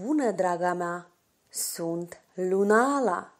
Bună, draga mea! Sunt Lunala!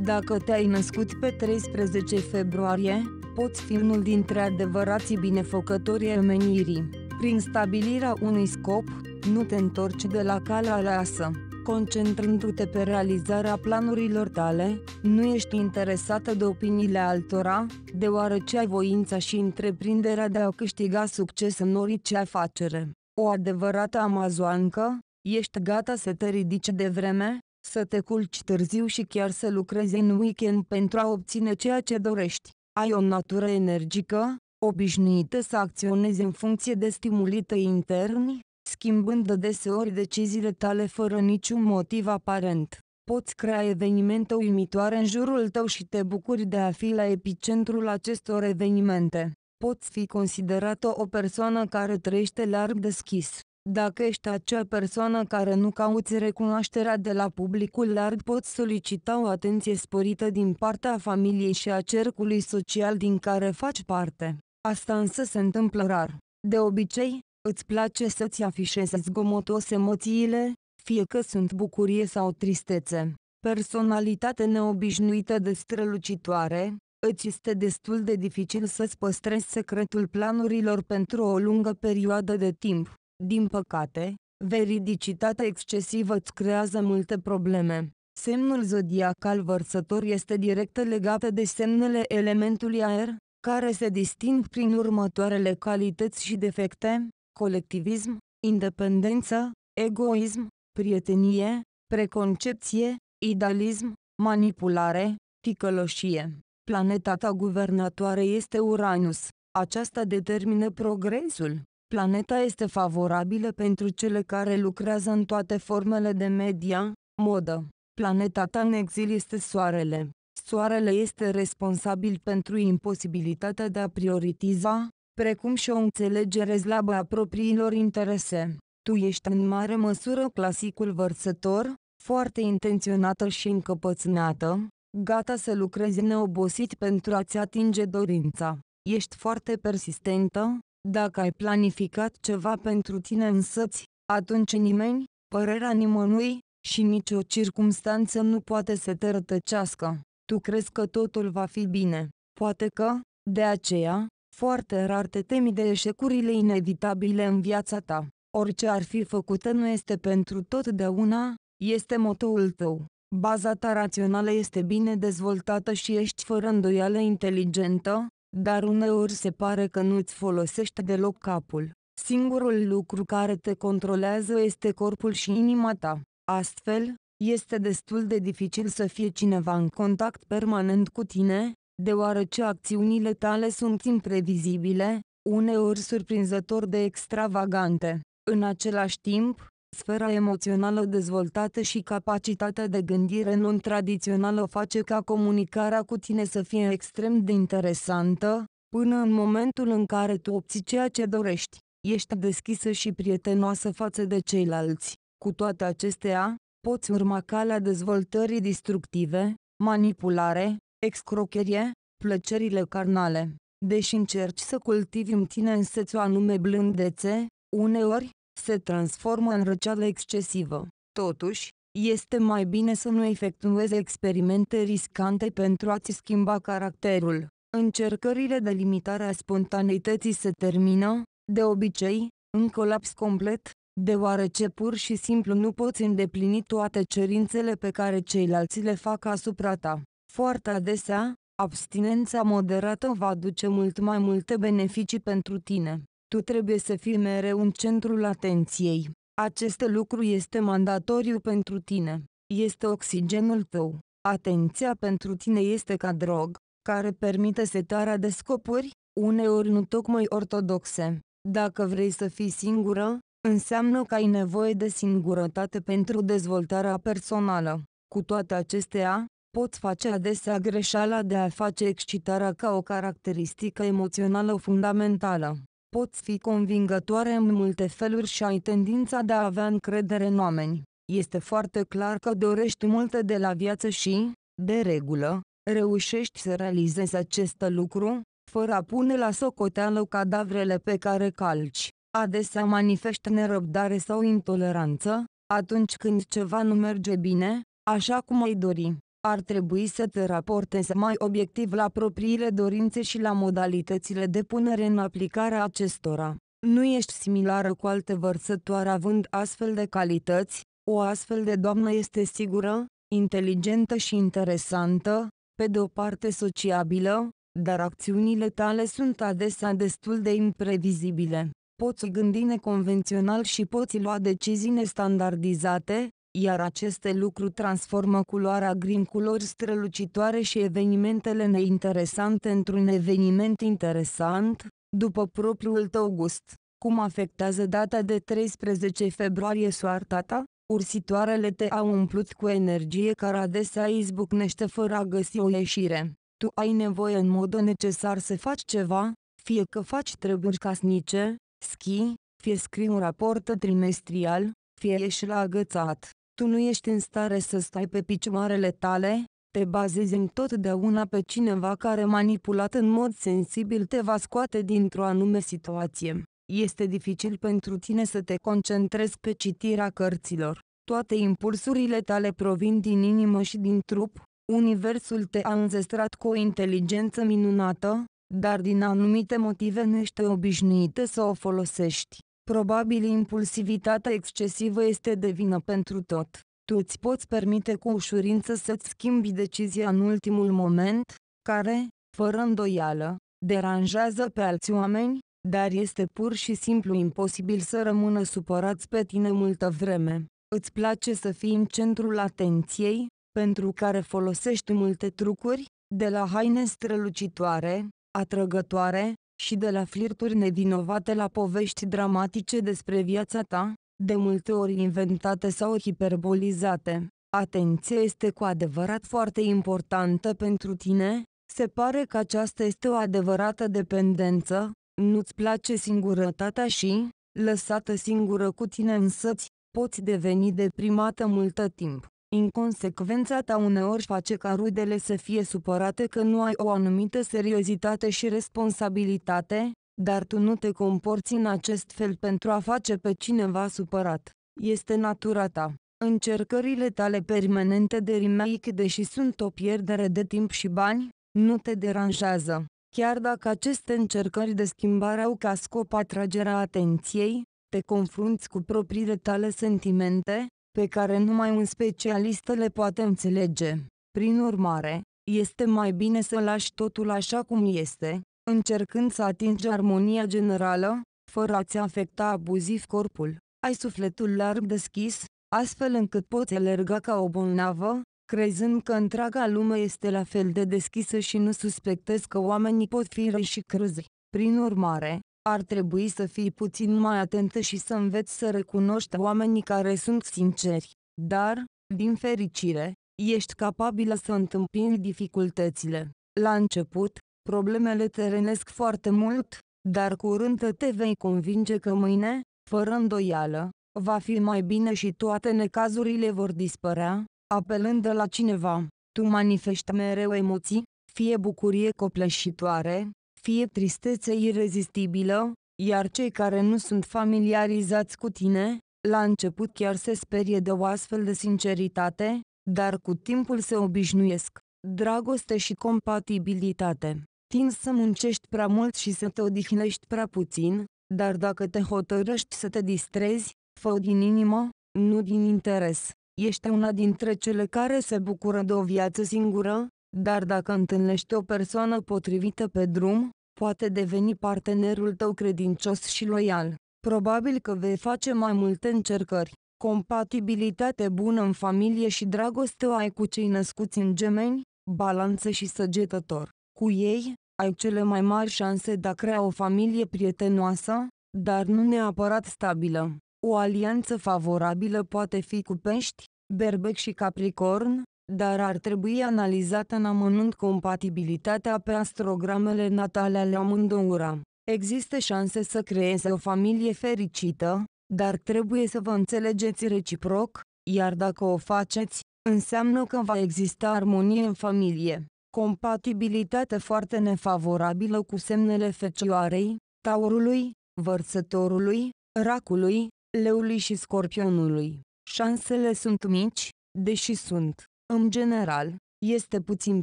Dacă te-ai născut pe 13 februarie, poți fi unul dintre adevărații binefăcători omenirii. Prin stabilirea unui scop, nu te întorci de la calea aleasă. Concentrându-te pe realizarea planurilor tale, nu ești interesată de opiniile altora, deoarece ai voința și întreprinderea de a câștiga succes în orice afacere. O adevărată amazoancă, ești gata să te ridici de vreme, să te culci târziu și chiar să lucrezi în weekend pentru a obține ceea ce dorești. Ai o natură energică, obișnuită să acționezi în funcție de stimulită interni, schimbând deseori deciziile tale fără niciun motiv aparent. Poți crea evenimente uimitoare în jurul tău și te bucuri de a fi la epicentrul acestor evenimente poți fi considerată o persoană care trăiește larg deschis. Dacă ești acea persoană care nu cauți recunoașterea de la publicul larg, poți solicita o atenție sporită din partea familiei și a cercului social din care faci parte. Asta însă se întâmplă rar. De obicei, îți place să-ți afișezi zgomotos emoțiile, fie că sunt bucurie sau tristețe. Personalitate neobișnuită de strălucitoare, îți este destul de dificil să-ți păstrezi secretul planurilor pentru o lungă perioadă de timp. Din păcate, veridicitatea excesivă îți creează multe probleme. Semnul zodiacal vărsător este direct legat de semnele elementului aer, care se disting prin următoarele calități și defecte, colectivism, independență, egoism, prietenie, preconcepție, idealism, manipulare, ticăloșie. Planeta ta guvernatoare este Uranus. Aceasta determină progresul. Planeta este favorabilă pentru cele care lucrează în toate formele de media, modă. Planeta ta în exil este Soarele. Soarele este responsabil pentru imposibilitatea de a prioritiza, precum și o înțelegere slabă a propriilor interese. Tu ești în mare măsură clasicul vărsător, foarte intenționată și încăpățânată, gata să lucrezi neobosit pentru a-ți atinge dorința. Ești foarte persistentă, dacă ai planificat ceva pentru tine însăți, atunci nimeni, părerea nimănui, și nicio circumstanță nu poate să te rătăcească. Tu crezi că totul va fi bine. Poate că, de aceea, foarte rar te temi de eșecurile inevitabile în viața ta. Orice ar fi făcută nu este pentru totdeauna, este motoul tău. Baza ta rațională este bine dezvoltată și ești fără îndoială inteligentă, dar uneori se pare că nu-ți folosești deloc capul. Singurul lucru care te controlează este corpul și inima ta. Astfel, este destul de dificil să fie cineva în contact permanent cu tine, deoarece acțiunile tale sunt imprevizibile, uneori surprinzător de extravagante. În același timp, Sfera emoțională dezvoltată și capacitatea de gândire non-tradițională face ca comunicarea cu tine să fie extrem de interesantă, până în momentul în care tu obții ceea ce dorești. Ești deschisă și prietenoasă față de ceilalți. Cu toate acestea, poți urma calea dezvoltării distructive, manipulare, excrocherie, plăcerile carnale. Deși încerci să cultivi în tine înseți o anume blândețe, uneori, se transformă în răceală excesivă. Totuși, este mai bine să nu efectuezi experimente riscante pentru a-ți schimba caracterul. Încercările de limitare a spontaneității se termină, de obicei, în colaps complet, deoarece pur și simplu nu poți îndeplini toate cerințele pe care ceilalți le fac asupra ta. Foarte adesea, abstinența moderată va aduce mult mai multe beneficii pentru tine. Tu trebuie să fii mereu în centrul atenției. Acest lucru este mandatoriu pentru tine. Este oxigenul tău. Atenția pentru tine este ca drog, care permite setarea de scopuri, uneori nu tocmai ortodoxe. Dacă vrei să fii singură, înseamnă că ai nevoie de singurătate pentru dezvoltarea personală. Cu toate acestea, poți face adesea greșeala de a face excitarea ca o caracteristică emoțională fundamentală poți fi convingătoare în multe feluri și ai tendința de a avea încredere în oameni. Este foarte clar că dorești multe de la viață și, de regulă, reușești să realizezi acest lucru, fără a pune la socoteală cadavrele pe care calci. Adesea manifestă nerăbdare sau intoleranță, atunci când ceva nu merge bine, așa cum ai dori ar trebui să te raportezi mai obiectiv la propriile dorințe și la modalitățile de punere în aplicare a acestora. Nu ești similară cu alte vărsătoare având astfel de calități, o astfel de doamnă este sigură, inteligentă și interesantă, pe de o parte sociabilă, dar acțiunile tale sunt adesea destul de imprevizibile. Poți gândi neconvențional și poți lua decizii nestandardizate, iar aceste lucruri transformă culoarea în culori strălucitoare și evenimentele neinteresante într-un eveniment interesant, după propriul tău gust. Cum afectează data de 13 februarie soarta ta? Ursitoarele te au umplut cu energie care adesea izbucnește fără a găsi o ieșire. Tu ai nevoie în mod necesar să faci ceva, fie că faci treburi casnice, schi, fie scrii un raport trimestrial, fie ești la agățat tu nu ești în stare să stai pe picioarele tale, te bazezi întotdeauna pe cineva care manipulat în mod sensibil te va scoate dintr-o anume situație. Este dificil pentru tine să te concentrezi pe citirea cărților. Toate impulsurile tale provin din inimă și din trup. Universul te-a înzestrat cu o inteligență minunată, dar din anumite motive nu ești obișnuită să o folosești. Probabil impulsivitatea excesivă este de vină pentru tot. Tu îți poți permite cu ușurință să-ți schimbi decizia în ultimul moment, care, fără îndoială, deranjează pe alți oameni, dar este pur și simplu imposibil să rămână supărați pe tine multă vreme. Îți place să fii în centrul atenției, pentru care folosești multe trucuri, de la haine strălucitoare, atrăgătoare, și de la flirturi nevinovate la povești dramatice despre viața ta, de multe ori inventate sau hiperbolizate. Atenția este cu adevărat foarte importantă pentru tine, se pare că aceasta este o adevărată dependență, nu-ți place singurătatea și, lăsată singură cu tine însăți, poți deveni deprimată multă timp. Inconsecvența ta uneori face ca rudele să fie supărate că nu ai o anumită seriozitate și responsabilitate, dar tu nu te comporți în acest fel pentru a face pe cineva supărat. Este natura ta. Încercările tale permanente de remake, deși sunt o pierdere de timp și bani, nu te deranjează. Chiar dacă aceste încercări de schimbare au ca scop atragerea atenției, te confrunți cu propriile tale sentimente, pe care numai un specialist le poate înțelege. Prin urmare, este mai bine să lași totul așa cum este, încercând să atingi armonia generală, fără a-ți afecta abuziv corpul. Ai sufletul larg deschis, astfel încât poți alerga ca o bolnavă, crezând că întreaga lume este la fel de deschisă și nu suspectezi că oamenii pot fi răi și crâzi. Prin urmare, ar trebui să fii puțin mai atentă și să înveți să recunoști oamenii care sunt sinceri. Dar, din fericire, ești capabilă să întâmpini dificultățile. La început, problemele te renesc foarte mult, dar curând te vei convinge că mâine, fără îndoială, va fi mai bine și toate necazurile vor dispărea, apelând la cineva. Tu manifesti mereu emoții, fie bucurie copleșitoare, fie tristețe irezistibilă, iar cei care nu sunt familiarizați cu tine, la început chiar se sperie de o astfel de sinceritate, dar cu timpul se obișnuiesc. Dragoste și compatibilitate. Tind să muncești prea mult și să te odihnești prea puțin, dar dacă te hotărăști să te distrezi, fă din inimă, nu din interes. Ești una dintre cele care se bucură de o viață singură, dar dacă întâlnești o persoană potrivită pe drum, poate deveni partenerul tău credincios și loial. Probabil că vei face mai multe încercări. Compatibilitate bună în familie și dragoste o ai cu cei născuți în gemeni, balanță și săgetător. Cu ei, ai cele mai mari șanse de a crea o familie prietenoasă, dar nu neapărat stabilă. O alianță favorabilă poate fi cu pești, berbec și capricorn, dar ar trebui analizată în amănunt compatibilitatea pe astrogramele natale ale amândouă. Există șanse să creeze o familie fericită, dar trebuie să vă înțelegeți reciproc, iar dacă o faceți, înseamnă că va exista armonie în familie. Compatibilitate foarte nefavorabilă cu semnele fecioarei, taurului, vărsătorului, racului, leului și scorpionului. Șansele sunt mici, deși sunt în general, este puțin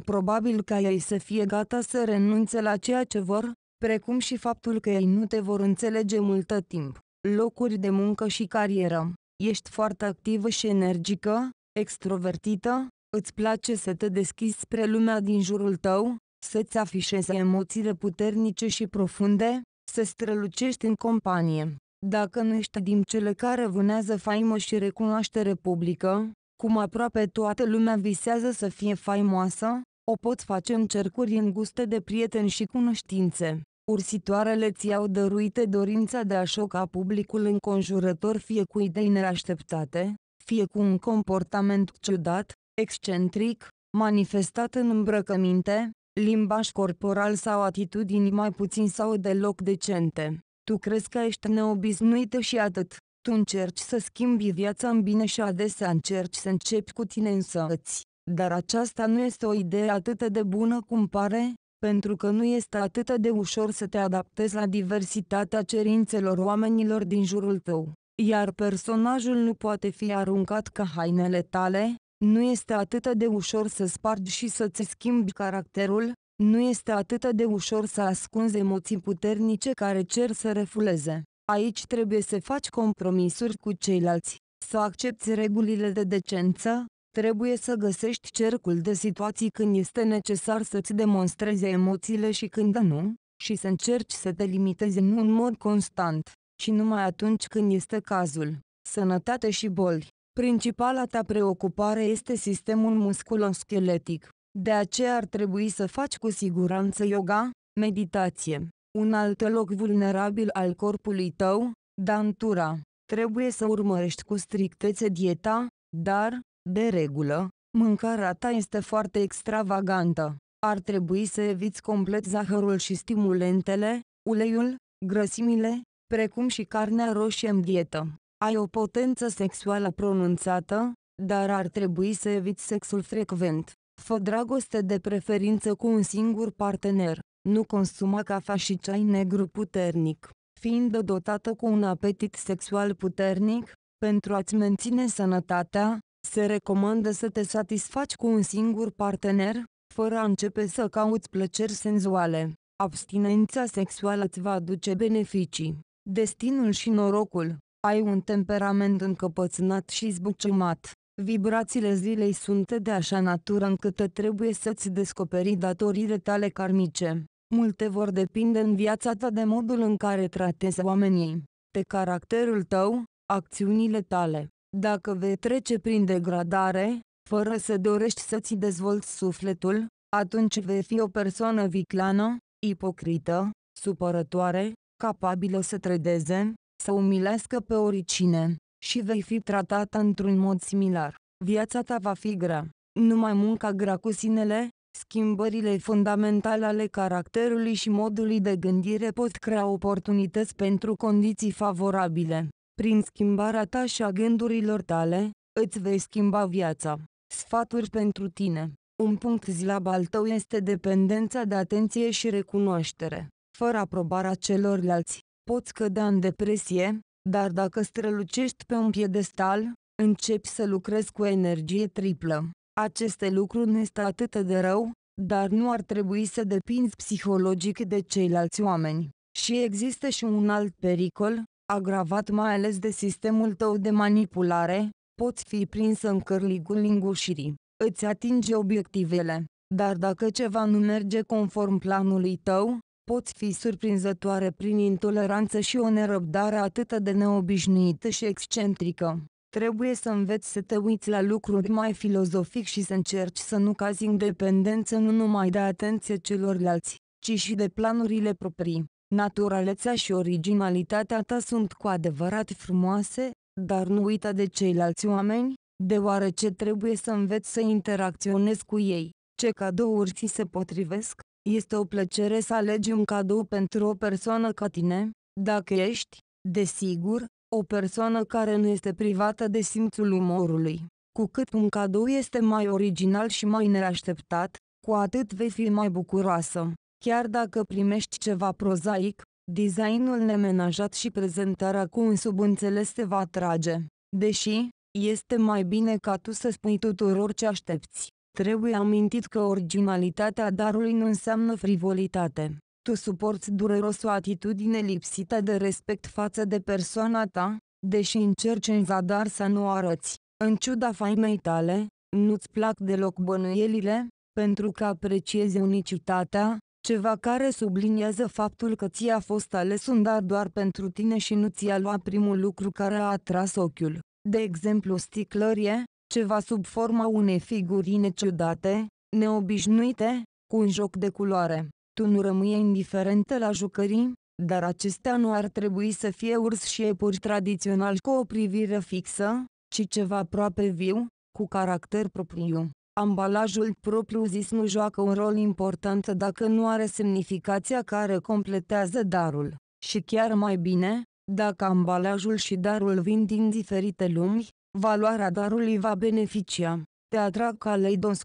probabil ca ei să fie gata să renunțe la ceea ce vor, precum și faptul că ei nu te vor înțelege multă timp. Locuri de muncă și carieră. Ești foarte activă și energică, extrovertită, îți place să te deschizi spre lumea din jurul tău, să-ți afișezi emoțiile puternice și profunde, să strălucești în companie. Dacă nu ești din cele care vânează faimă și recunoaștere publică, cum aproape toată lumea visează să fie faimoasă, o poți face în cercuri înguste de prieteni și cunoștințe. Ursitoarele ți-au dăruite dorința de a șoca publicul înconjurător fie cu idei neașteptate, fie cu un comportament ciudat, excentric, manifestat în îmbrăcăminte, limbaj corporal sau atitudini mai puțin sau deloc decente. Tu crezi că ești neobișnuită și atât. Tu încerci să schimbi viața în bine și adesea încerci să începi cu tine însăți, dar aceasta nu este o idee atât de bună cum pare, pentru că nu este atât de ușor să te adaptezi la diversitatea cerințelor oamenilor din jurul tău. Iar personajul nu poate fi aruncat ca hainele tale, nu este atât de ușor să spargi și să-ți schimbi caracterul, nu este atât de ușor să ascunzi emoții puternice care cer să refuleze. Aici trebuie să faci compromisuri cu ceilalți, să accepti regulile de decență, trebuie să găsești cercul de situații când este necesar să-ți demonstrezi emoțiile și când nu, și să încerci să te limitezi nu în mod constant, ci numai atunci când este cazul. Sănătate și boli. Principala ta preocupare este sistemul musculoscheletic. De aceea ar trebui să faci cu siguranță yoga, meditație, un alt loc vulnerabil al corpului tău, dantura. Trebuie să urmărești cu strictețe dieta, dar, de regulă, mâncarea ta este foarte extravagantă. Ar trebui să eviți complet zahărul și stimulentele, uleiul, grăsimile, precum și carnea roșie în dietă. Ai o potență sexuală pronunțată, dar ar trebui să eviți sexul frecvent. Fă dragoste de preferință cu un singur partener nu consumă cafea și ceai negru puternic, fiind dotată cu un apetit sexual puternic, pentru a-ți menține sănătatea, se recomandă să te satisfaci cu un singur partener, fără a începe să cauți plăceri senzuale. Abstinența sexuală îți va aduce beneficii. Destinul și norocul. Ai un temperament încăpățânat și zbuciumat. Vibrațiile zilei sunt de așa natură încât trebuie să-ți descoperi datorile tale karmice. Multe vor depinde în viața ta de modul în care tratezi oamenii, de caracterul tău, acțiunile tale. Dacă vei trece prin degradare, fără să dorești să-ți dezvolți sufletul, atunci vei fi o persoană viclană, ipocrită, supărătoare, capabilă să trădeze, să umilească pe oricine, și vei fi tratată într-un mod similar. Viața ta va fi grea. Numai munca grea cu sinele, Schimbările fundamentale ale caracterului și modului de gândire pot crea oportunități pentru condiții favorabile. Prin schimbarea ta și a gândurilor tale, îți vei schimba viața. Sfaturi pentru tine. Un punct zilab al tău este dependența de atenție și recunoaștere. Fără aprobarea celorlalți, poți cădea în depresie, dar dacă strălucești pe un piedestal, începi să lucrezi cu energie triplă. Aceste lucruri nu este atât de rău, dar nu ar trebui să depinzi psihologic de ceilalți oameni. Și există și un alt pericol, agravat mai ales de sistemul tău de manipulare, poți fi prins în cărligul lingușirii. Îți atinge obiectivele, dar dacă ceva nu merge conform planului tău, poți fi surprinzătoare prin intoleranță și o nerăbdare atât de neobișnuită și excentrică. Trebuie să înveți să te uiți la lucruri mai filozofic și să încerci să nu cazi în dependență nu numai de atenție celorlalți, ci și de planurile proprii. Naturalețea și originalitatea ta sunt cu adevărat frumoase, dar nu uita de ceilalți oameni, deoarece trebuie să înveți să interacționezi cu ei. Ce cadouri ți se potrivesc? Este o plăcere să alegi un cadou pentru o persoană ca tine, dacă ești, desigur, o persoană care nu este privată de simțul umorului. Cu cât un cadou este mai original și mai neașteptat, cu atât vei fi mai bucuroasă. Chiar dacă primești ceva prozaic, designul nemenajat și prezentarea cu un subînțeles te va atrage. Deși, este mai bine ca tu să spui tuturor ce aștepți. Trebuie amintit că originalitatea darului nu înseamnă frivolitate tu suporți dureros o atitudine lipsită de respect față de persoana ta, deși încerci în zadar să nu arăți, în ciuda faimei tale, nu-ți plac deloc bănuielile, pentru că apreciezi unicitatea, ceva care subliniază faptul că ți-a fost ales un dar doar pentru tine și nu ți-a luat primul lucru care a atras ochiul, de exemplu sticlărie, ceva sub forma unei figurine ciudate, neobișnuite, cu un joc de culoare. Tu nu rămâi indiferentă la jucării, dar acestea nu ar trebui să fie urs și epuri tradițional cu o privire fixă, ci ceva aproape viu, cu caracter propriu. Ambalajul propriu-zis nu joacă un rol important dacă nu are semnificația care completează darul. Și chiar mai bine, dacă ambalajul și darul vin din diferite lumi, valoarea darului va beneficia te atrag ca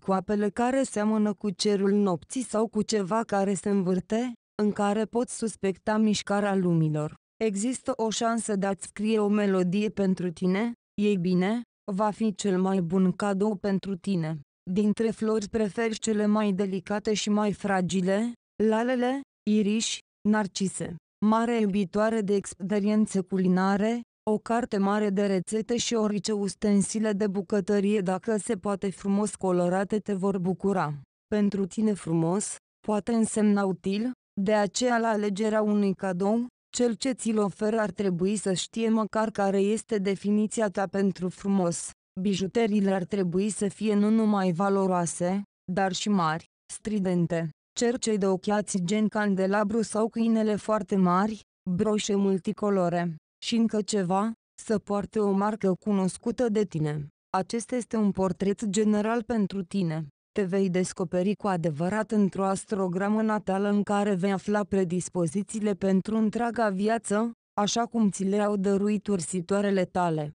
cu apele care seamănă cu cerul nopții sau cu ceva care se învârte, în care poți suspecta mișcarea lumilor. Există o șansă de a-ți scrie o melodie pentru tine? Ei bine, va fi cel mai bun cadou pentru tine. Dintre flori preferi cele mai delicate și mai fragile, lalele, iriși, narcise. Mare iubitoare de experiențe culinare, o carte mare de rețete și orice ustensile de bucătărie dacă se poate frumos colorate te vor bucura. Pentru tine frumos, poate însemna util, de aceea la alegerea unui cadou, cel ce ți-l oferă ar trebui să știe măcar care este definiția ta pentru frumos. Bijuteriile ar trebui să fie nu numai valoroase, dar și mari, stridente. Cercei de ochiați gen candelabru sau câinele foarte mari, broșe multicolore. Și încă ceva, să poarte o marcă cunoscută de tine. Acesta este un portret general pentru tine. Te vei descoperi cu adevărat într-o astrogramă natală în care vei afla predispozițiile pentru întreaga viață, așa cum ți le-au dăruit ursitoarele tale.